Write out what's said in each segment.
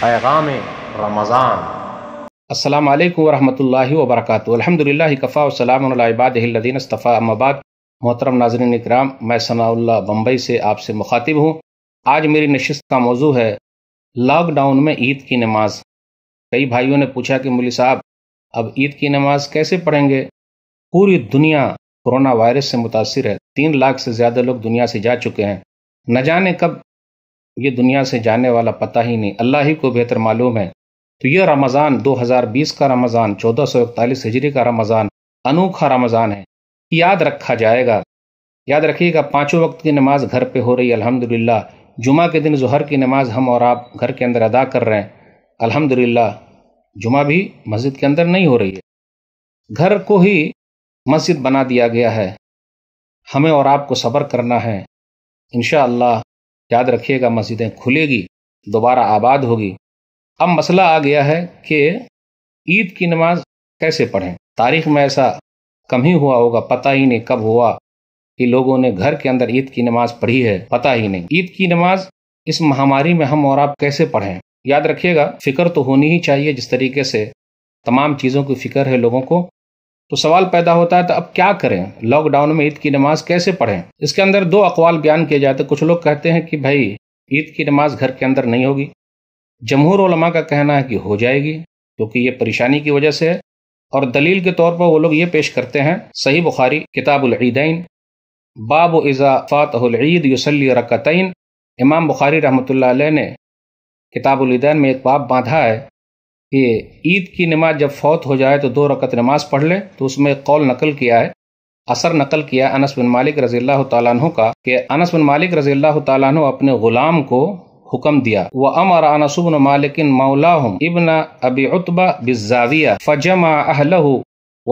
पैगाम रमज़ान अल्लाम वरहमल वबरक अलहमदिल्ला कफ़ा वसलामबादीन अस्तफ़ा अम्माबाद मोहतरम नाजरन इकराम मैं सनाउल्ला बम्बई से आपसे मुखातिब हूँ आज मेरी नशस्त का मौजू है लॉकडाउन में ईद की नमाज कई भाइयों ने पूछा कि मुली साहब अब ईद की नमाज कैसे पढ़ेंगे पूरी दुनिया कोरोना वायरस से मुतासर है तीन लाख से ज़्यादा लोग दुनिया से जा चुके हैं न जाने कब ये दुनिया से जाने वाला पता ही नहीं अल्लाह ही को बेहतर मालूम है तो यह रमज़ान 2020 का रमज़ान चौदह सौ इकतालीस हिजरी का रमज़ान अनोखा रमज़ान है याद रखा जाएगा याद रखिएगा पाँचों वक्त की नमाज घर पे हो रही है अल्हम्दुलिल्लाह जुमा के दिन जहर की नमाज हम और आप घर के अंदर अदा कर रहे हैं अल्हम्दुलिल्लाह जुमा भी मस्जिद के अंदर नहीं हो रही है घर को ही मस्जिद बना दिया गया है हमें और आपको सब्र करना है अल्लाह याद रखिएगा मस्जिदें खुलेगी दोबारा आबाद होगी अब मसला आ गया है कि ईद की नमाज कैसे पढ़ें तारीख में ऐसा कम ही हुआ होगा पता ही नहीं कब हुआ कि लोगों ने घर के अंदर ईद की नमाज पढ़ी है पता ही नहीं ईद की नमाज इस महामारी में हम और आप कैसे पढ़ें याद रखिएगा फिक्र तो होनी ही चाहिए जिस तरीके से तमाम चीज़ों की फिक्र है लोगों को तो सवाल पैदा होता है तो अब क्या करें लॉकडाउन में ईद की नमाज कैसे पढ़ें इसके अंदर दो अकवाल बयान किए जाते कुछ लोग कहते हैं कि भाई ईद की नमाज घर के अंदर नहीं होगी जमहूर उलमा का कहना है कि हो जाएगी क्योंकि तो ये परेशानी की वजह से है और दलील के तौर पर वो लोग ये पेश करते हैं सही बुखारी किताबुलदैन बाब बाब इज़ाफ़ातईद युसली रकतैन इमाम बुखारी रहमत ने किताबुलदैन में एक बाब बांधा है कि ईद की नमाज जब फौत हो जाए तो दो रकत नमाज पढ़ लें तो उसमें कौल नकल किया है असर नकल किया अनस बिन मालिक रजी अल्लाह तु का कि अनस बिन मालिक रजी अल्लाह तु अपने गुलाम को हुक्म दिया व अमर अनसुबन मालिक मौलाहम इबन अबी उतबा बिजाविया फजमा अहलहू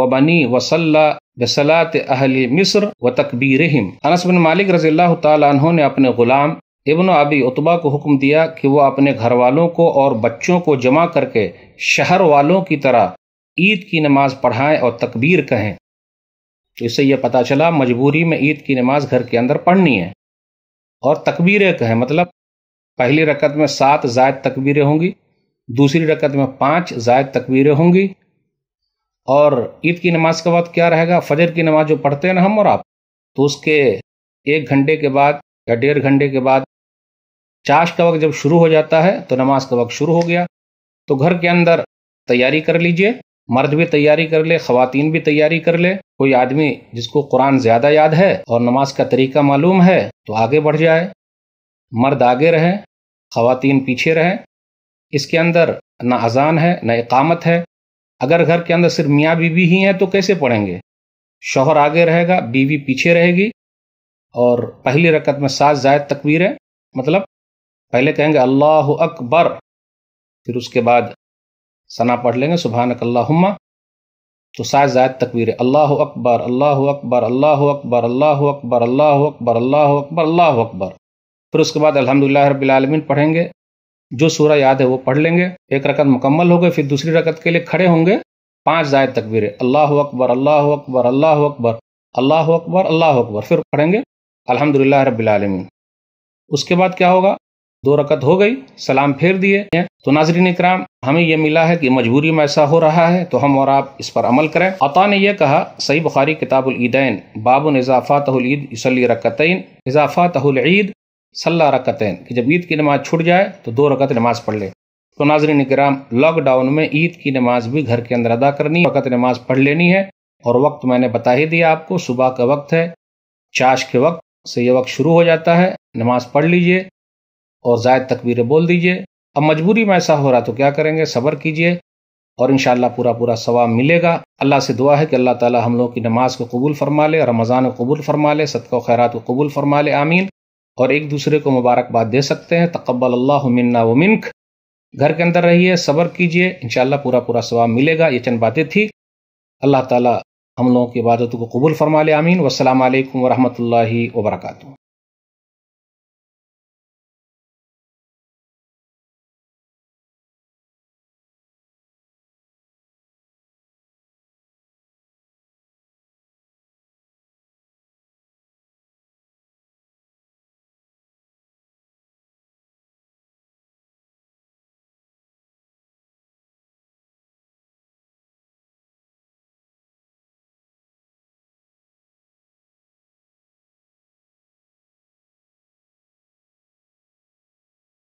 व बनी वसल्ला बसलात अहल मिस्र व तकबीरहिम अनस बिन मालिक रजी अल्लाह तु ने अपने गुलाम इब्न अबी उतबा को हुक्म दिया कि वह अपने घर वालों को और बच्चों को जमा करके शहर वालों की तरह ईद की नमाज पढ़ाएं और तकबीर कहें तो इससे यह पता चला मजबूरी में ईद की नमाज घर के अंदर पढ़नी है और तकबीरें कहें मतलब पहली रकत में सात जायद तकबीरें होंगी दूसरी रकत में पाँच जायद तकबीरें होंगी और ईद की नमाज के बाद क्या रहेगा फजर की नमाज जो पढ़ते हैं ना हम और आप तो उसके एक घंटे के बाद या डेढ़ घंटे के बाद चाश का वक्त जब शुरू हो जाता है तो नमाज का वक्त शुरू हो गया तो घर के अंदर तैयारी कर लीजिए मर्द भी तैयारी कर ले खातन भी तैयारी कर ले कोई आदमी जिसको कुरान ज्यादा याद है और नमाज का तरीका मालूम है तो आगे बढ़ जाए मर्द आगे रहे खातन पीछे रहें इसके अंदर ना अजान है ना इकामत है अगर घर के अंदर सिर्फ मियाँ बीवी ही हैं तो कैसे पढ़ेंगे शोहर आगे रहेगा बीवी पीछे रहेगी और पहली रकत में सात जायद तकबीर है मतलब पहले कहेंगे अल्लाह अकबर फिर उसके बाद सना पढ़ लेंगे सुबहानक अल्लाहुम्मा तो सात जायद तकबीर है अल्लाह अकबर अल्लाह अकबर अल्लाह अकबर अल्लाह अकबर अल्लाह अकबर अल्लाह अकबर अल्लाह अकबर फिर उसके बाद अलहमदिल्ला रबालमीन पढ़ेंगे जो सूरा याद है वो पढ़ लेंगे एक रकत मुकम्मल हो गए फिर दूसरी रकत के लिए खड़े होंगे पांच जायद तकबीर है अल्लाह अकबर अल्लाह अकबर अल्लाह अकबर अल्लाह अकबर अल्लाह अकबर फिर पढ़ेंगे अलहमदिल्ला रबालमीन उसके बाद क्या होगा दो रकत हो गई सलाम फेर दिए तो नाजरीन इक्राम हमें यह मिला है कि मजबूरी में ऐसा हो रहा है तो हम और आप इस पर अमल करें अता ने यह कहा सही बुखारी किताबुल ईदैन बाबुल इजाफ़ात ईद यसली रकतैन इजाफ़ात ईद सल्ला रकतैन कि जब ईद की नमाज छुट जाए तो दो रकत नमाज पढ़ ले तो नाजरीन कराम लॉकडाउन में ईद की नमाज भी घर के अंदर अदा करनी रकत नमाज पढ़ लेनी है और वक्त मैंने बता ही दिया आपको सुबह का वक्त है चाश के वक्त से यह वक्त शुरू हो जाता है नमाज पढ़ लीजिए और ज़ायद तकबीरें बोल दीजिए अब मजबूरी में ऐसा हो रहा तो क्या करेंगे सब्र कीजिए और इन पूरा पूरा सवाब मिलेगा अल्लाह से दुआ है कि अल्लाह ताला हम लोग की नमाज को कबूल फरमा ले रमज़ान को कबूल फरमा ले सदक़ खैरात को कबूल फरमा ले आमीन और एक दूसरे को मुबारकबाद दे सकते हैं तकबल अल्लाह मन्ना व मिनक घर के अंदर रहिए सब्र कीजिए इन पूरा पूरा सवाब मिलेगा ये चंद बातें थी अल्लाह ताली हम लोगों की इबादत को कबूल फरमा ले आमीन वसलम वरहमल वर्का